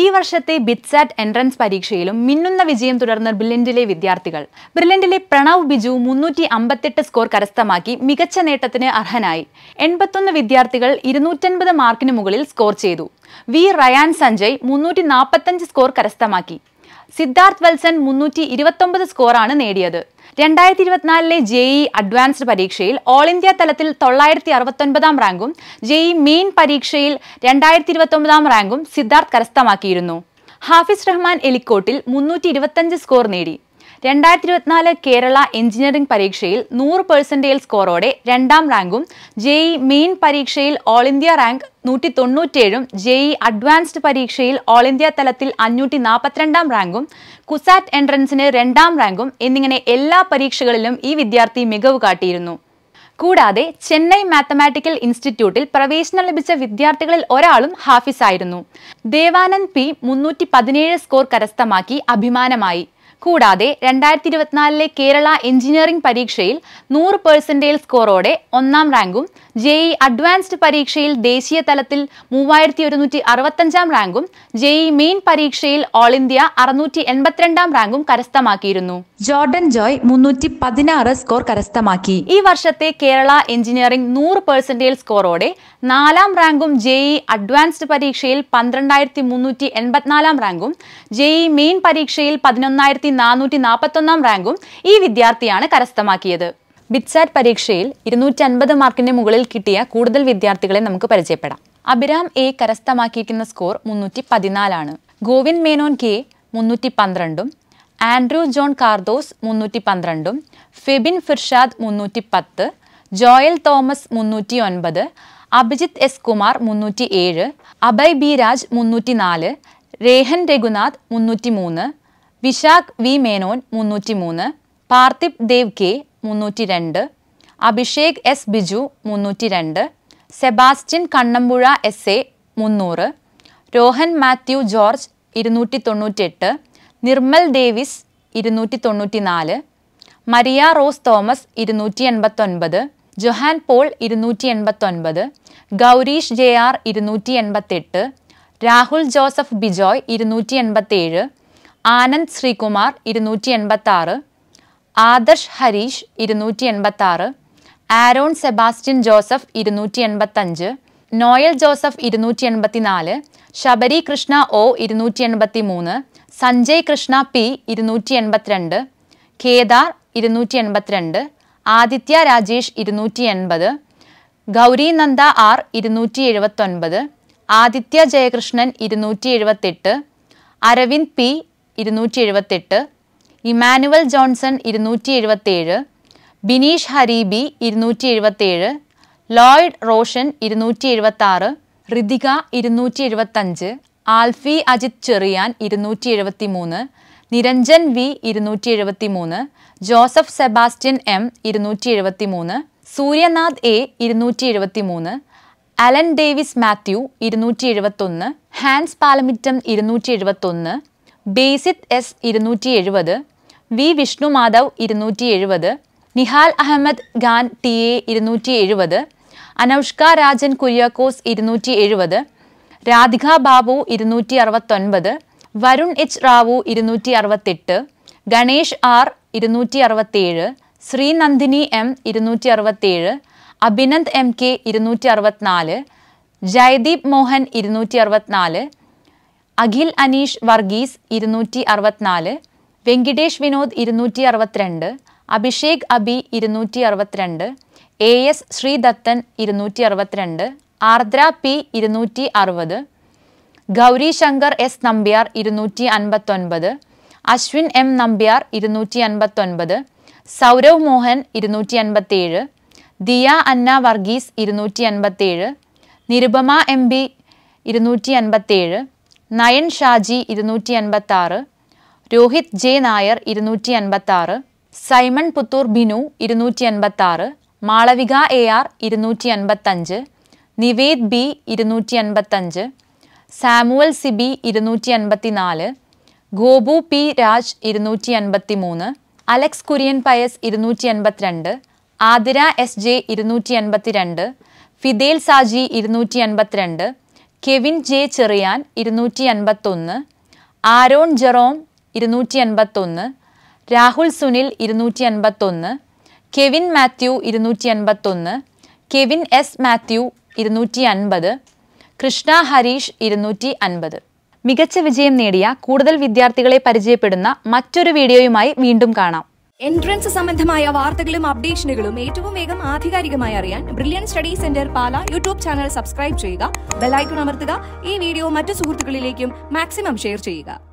ഈ വർഷത്തെ BITSAT entrance പരീക്ഷയിലും മിന്നുന്ന വിജയം തുടർന്ന് ബ്രില്യൻറ്റിലെ വിദ്യാർത്ഥികൾ ബ്രില്യൻറ്റിലെ പ്രണവ് ബിജു മുന്നൂറ്റി അമ്പത്തെട്ട് സ്കോർ കരസ്ഥമാക്കി മികച്ച നേട്ടത്തിന് അർഹനായി എൺപത്തൊന്ന് വിദ്യാർത്ഥികൾ ഇരുന്നൂറ്റൻപത് മാർക്കിന് മുകളിൽ സ്കോർ ചെയ്തു വി റയാൻ സഞ്ജയ് മുന്നൂറ്റി നാൽപ്പത്തഞ്ച് സ്കോർ കരസ്ഥമാക്കി സിദ്ധാർത്ഥ് വത്സൻ മുന്നൂറ്റി ഇരുപത്തൊമ്പത് സ്കോറാണ് നേടിയത് രണ്ടായിരത്തി ഇരുപത്തിനാലിലെ ജെഇ അഡ്വാൻസ്ഡ് പരീക്ഷയിൽ ഓൾ ഇന്ത്യ തലത്തിൽ തൊള്ളായിരത്തി അറുപത്തൊൻപതാം റാങ്കും ജെഇ മെയിൻ പരീക്ഷയിൽ രണ്ടായിരത്തി ഇരുപത്തൊമ്പതാം റാങ്കും സിദ്ധാർത്ഥ് കരസ്ഥമാക്കിയിരുന്നു ഹാഫിസ് റഹ്മാൻ എലിക്കോട്ടിൽ മുന്നൂറ്റി സ്കോർ നേടി രണ്ടായിരത്തി ഇരുപത്തിനാല് കേരള എഞ്ചിനീയറിംഗ് പരീക്ഷയിൽ നൂറ് പെർസെൻറ്റേജ് സ്കോറോടെ രണ്ടാം റാങ്കും ജെഇ മെയിൻ പരീക്ഷയിൽ ഓൾ ഇന്ത്യ റാങ്ക് നൂറ്റി തൊണ്ണൂറ്റേഴും ജെഇ അഡ്വാൻസ്ഡ് പരീക്ഷയിൽ ഓൾ ഇന്ത്യ തലത്തിൽ അഞ്ഞൂറ്റി നാൽപ്പത്തിരണ്ടാം റാങ്കും കുസാറ്റ് എൻട്രൻസിന് രണ്ടാം റാങ്കും എന്നിങ്ങനെ എല്ലാ പരീക്ഷകളിലും ഈ വിദ്യാർത്ഥി മികവ് കാട്ടിയിരുന്നു കൂടാതെ ചെന്നൈ മാത്തമാറ്റിക്കൽ ഇൻസ്റ്റിറ്റ്യൂട്ടിൽ പ്രവേശനം ലഭിച്ച വിദ്യാർത്ഥികളിൽ ഒരാളും ഹാഫിസായിരുന്നു ദേവാനന്ദ് പി മുന്നൂറ്റി പതിനേഴ് സ്കോർ കരസ്ഥമാക്കി അഭിമാനമായി കൂടാതെ രണ്ടായിരത്തി ഇരുപത്തിനാലിലെ കേരള എഞ്ചിനീയറിംഗ് പരീക്ഷയിൽ നൂറ് പെർസെൻറ്റേജ് സ്കോറോടെ ഒന്നാം റാങ്കും ജെഇ അഡ്വാൻസ്ഡ് e പരീക്ഷയിൽ ദേശീയ തലത്തിൽ മൂവായിരത്തി ഒരുന്നൂറ്റി അറുപത്തഞ്ചാം റാങ്കും ജെഇ മെയിൻ e പരീക്ഷയിൽ ഓൾ ഇന്ത്യ അറുന്നൂറ്റി എൺപത്തിരണ്ടാം റാങ്കും കരസ്ഥമാക്കിയിരുന്നു ജോർഡൻ ജോയ് മുന്നൂറ്റി പതിനാറ് സ്കോർ കരസ്ഥമാക്കി ഈ വർഷത്തെ കേരള എഞ്ചിനീയറിംഗ് നൂറ് പെർസെന്റേജ് സ്കോറോടെ നാലാം റാങ്കും ജെഇ അഡ്വാൻസ്ഡ് e പരീക്ഷയിൽ പന്ത്രണ്ടായിരത്തി മുന്നൂറ്റി എൺപത്തിനാലാം റാങ്കും ജെഇ മെയിൻ പരീക്ഷയിൽ പതിനൊന്നായിരത്തി നാനൂറ്റി നാൽപ്പത്തൊന്നാം റാങ്കും ഈ വിദ്യാർത്ഥിയാണ് കരസ്ഥമാക്കിയത് ബിറ്റ്സാറ്റ് പരീക്ഷയിൽ ഇരുന്നൂറ്റി അൻപത് മാർക്കിന്റെ മുകളിൽ കിട്ടിയ കൂടുതൽ വിദ്യാർത്ഥികളെ നമുക്ക് പരിചയപ്പെടാം അഭിരാം എ കരസ്ഥമാക്കിയിരിക്കുന്ന സ്കോർ മുന്നൂറ്റി പതിനാലാണ് ഗോവിന്ദ് മേനോൻ കെ മുന്നൂറ്റി പന്ത്രണ്ടും ആൻഡ്രൂ ജോൺ കാർദോസ് മുന്നൂറ്റി പന്ത്രണ്ടും ഫെബിൻ ഫിർഷാദ് മുന്നൂറ്റി പത്ത് ജോയൽ തോമസ് മുന്നൂറ്റി ഒൻപത് അഭിജിത്ത് എസ് കുമാർ മുന്നൂറ്റി ഏഴ് അഭയ് ബി രാജ് മുന്നൂറ്റി നാല് രേഹൻ രഘുനാഥ് മുന്നൂറ്റി മൂന്ന് വിശാഖ് വി മേനോൻ മുന്നൂറ്റി മൂന്ന് പാർത്ഥിപ് ദേവ് കെ മുന്നൂറ്റി രണ്ട് അഭിഷേക് എസ് ബിജു മുന്നൂറ്റി രണ്ട് സെബാസ്റ്റിൻ കണ്ണമ്പുഴ എസ് എ മുന്നൂറ് രോഹൻ മാത്യു ജോർജ് ഇരുന്നൂറ്റി തൊണ്ണൂറ്റിയെട്ട് നിർമ്മൽ ഡേവിസ് ഇരുന്നൂറ്റി തൊണ്ണൂറ്റി നാല് മരിയ റോസ് തോമസ് ഇരുന്നൂറ്റി എൺപത്തൊൻപത് ജൊഹാൻ പോൾ ഇരുന്നൂറ്റി എൺപത്തൊൻപത് ഗൗരീഷ് ജെ ആർ ഇരുന്നൂറ്റി എൺപത്തെട്ട് രാഹുൽ ജോസഫ് ബിജോയ് ഇരുന്നൂറ്റി എൺപത്തേഴ് ആനന്ദ് ശ്രീകുമാർ ഇരുന്നൂറ്റി എൺപത്താറ് ആദർശ് ഹരീഷ് ഇരുന്നൂറ്റി എൺപത്തി ആറ് ആരോൺ സെബാസ്റ്റ്യൻ ജോസഫ് ഇരുന്നൂറ്റി എൺപത്തഞ്ച് നോയൽ ജോസഫ് ഇരുന്നൂറ്റി എൺപത്തി നാല് ശബരി കൃഷ്ണ ഒ ഇരുന്നൂറ്റി എൺപത്തി മൂന്ന് സഞ്ജയ് കൃഷ്ണ പി ഇരുന്നൂറ്റി എൺപത്തിരണ്ട് കേദാർ ഇരുന്നൂറ്റി എൺപത്തിരണ്ട് ആദിത്യ രാജേഷ് ഇരുന്നൂറ്റി എൺപത് ഗൗരി നന്ദ ആർ ഇരുന്നൂറ്റി എഴുപത്തൊൻപത് ആദിത്യ ജയകൃഷ്ണൻ ഇരുന്നൂറ്റി എഴുപത്തെട്ട് അരവിന്ദ് പി ഇരുന്നൂറ്റി എഴുപത്തെട്ട് ഇമാനുവൽ ജോൺസൺ ഇരുന്നൂറ്റി എഴുപത്തേഴ് ബിനീഷ് ഹരീബി ഇരുന്നൂറ്റി എഴുപത്തേഴ് ലോയിഡ് റോഷൻ ഇരുന്നൂറ്റി എഴുപത്താറ് ഋതിക ഇരുന്നൂറ്റി എഴുപത്തഞ്ച് ആൽഫി അജിത് ചെറിയാൻ ഇരുന്നൂറ്റി എഴുപത്തി മൂന്ന് നിരഞ്ജൻ വി ഇരുന്നൂറ്റി എഴുപത്തി മൂന്ന് ജോസഫ് സെബാസ്റ്റ്യൻ എം ഇരുന്നൂറ്റി എഴുപത്തി മൂന്ന് സൂര്യനാഥ് എ ഇരുന്നൂറ്റി എഴുപത്തി മൂന്ന് അലൻ ഡേവിസ് മാത്യു ഇരുന്നൂറ്റി എഴുപത്തൊന്ന് ഹാൻസ് പാലമിറ്റം ഇരുന്നൂറ്റി എഴുപത്തൊന്ന് ബേസിത് എസ് ഇരുന്നൂറ്റി എഴുപത് വി വിഷ്ണു മാധവ് ഇരുന്നൂറ്റി എഴുപത് നിഹാൽ അഹമ്മദ് ഖാൻ ടി എ ഇരുന്നൂറ്റി എഴുപത് അനൗഷ്ക രാജൻ കുര്യാക്കോസ് ഇരുന്നൂറ്റി എഴുപത് രാധിക ബാബു ഇരുന്നൂറ്റി അറുപത്തൊൻപത് വരുൺ എച്ച് റാവു ഇരുന്നൂറ്റി അറുപത്തെട്ട് ഗണേഷ് ആർ ഇരുന്നൂറ്റി അറുപത്തേഴ് ശ്രീനന്ദിനി എം ഇരുന്നൂറ്റി അറുപത്തേഴ് അഭിനന്ദ് എം കെ ഇരുന്നൂറ്റി അറുപത്തിനാല് ജയദീപ് മോഹൻ ഇരുന്നൂറ്റി അറുപത്തിനാല് അഖിൽ അനീഷ് വർഗീസ് ഇരുന്നൂറ്റി അറുപത്തിനാല് വെങ്കിടേഷ് വിനോദ് ഇരുന്നൂറ്റി അറുപത്തിരണ്ട് അഭിഷേക് അബി ഇരുന്നൂറ്റി അറുപത്തിരണ്ട് എ എസ് ശ്രീദത്തൻ ഇരുന്നൂറ്റി അറുപത്തിരണ്ട് ആർദ്ര പി ഇരുന്നൂറ്റി അറുപത് ഗൗരി ശങ്കർ എസ് നമ്പ്യാർ ഇരുന്നൂറ്റി അൻപത്തൊൻപത് അശ്വിൻ എം നമ്പ്യാർ ഇരുന്നൂറ്റി അൻപത്തൊൻപത് സൗരവ് മോഹൻ ഇരുന്നൂറ്റി അൻപത്തേഴ് ദിയ അന്ന വർഗീസ് ഇരുന്നൂറ്റി അൻപത്തേഴ് നിരുപമ എം ബി ഇരുന്നൂറ്റി അൻപത്തേഴ് നയൻ ഷാജി ഇരുന്നൂറ്റി അൻപത്താറ് രോഹിത് ജെ നായർ ഇരുന്നൂറ്റി അൻപത്തി ആറ് സൈമൺ പുത്തൂർ ബിനു ഇരുന്നൂറ്റി അൻപത്തി ആറ് മാളവിക എ ആർ ഇരുന്നൂറ്റി അൻപത്തഞ്ച് നിവേദ് ബി ഇരുന്നൂറ്റി അൻപത്തഞ്ച് സാമുവൽ സിബി ഇരുന്നൂറ്റി അൻപത്തി നാല് ഗോപു പി രാജ് ഇരുന്നൂറ്റി അൻപത്തി മൂന്ന് അലക്സ് കുര്യൻ പയസ് ഇരുന്നൂറ്റി അൻപത്തിരണ്ട് ആതിര എസ് ജെ ഇരുന്നൂറ്റി അൻപത്തിരണ്ട് ഫിദേൽ സാജി ഇരുന്നൂറ്റി അൻപത്തിരണ്ട് കെവിൻ ജെ ചെറിയാൻ ഇരുന്നൂറ്റി അൻപത്തൊന്ന് ആരോൺ ജെറോം ഇരുന്നൂറ്റി എൺപത്തൊന്ന് രാഹുൽ സുനിൽ ഇരുന്നൂറ്റി എൺപത്തൊന്ന് കെവിൻ മാത്യു ഇരുന്നൂറ്റി എൺപത്തൊന്ന് കെവിൻ എസ് മാത്യു ഇരുന്നൂറ്റി അൻപത് കൃഷ്ണ ഹരീഷ് ഇരുന്നൂറ്റി അൻപത് മികച്ച വിജയം നേടിയ കൂടുതൽ വിദ്യാർത്ഥികളെ പരിചയപ്പെടുന്ന മറ്റൊരു വീഡിയോയുമായി വീണ്ടും കാണാം എൻട്രൻസ് സംബന്ധമായ വാർത്തകളും അപ്ഡേഷനുകളും ഏറ്റവും വേഗം ആധികാരികമായി അറിയാൻ brilliant study centre Pala YouTube channel subscribe ചെയ്യുക ബെൽ ഐക്കൺ അമർത്തുക ഈ വീഡിയോ മറ്റു സുഹൃത്തുക്കളിലേക്കും മാക്സിമം ഷെയർ ചെയ്യുക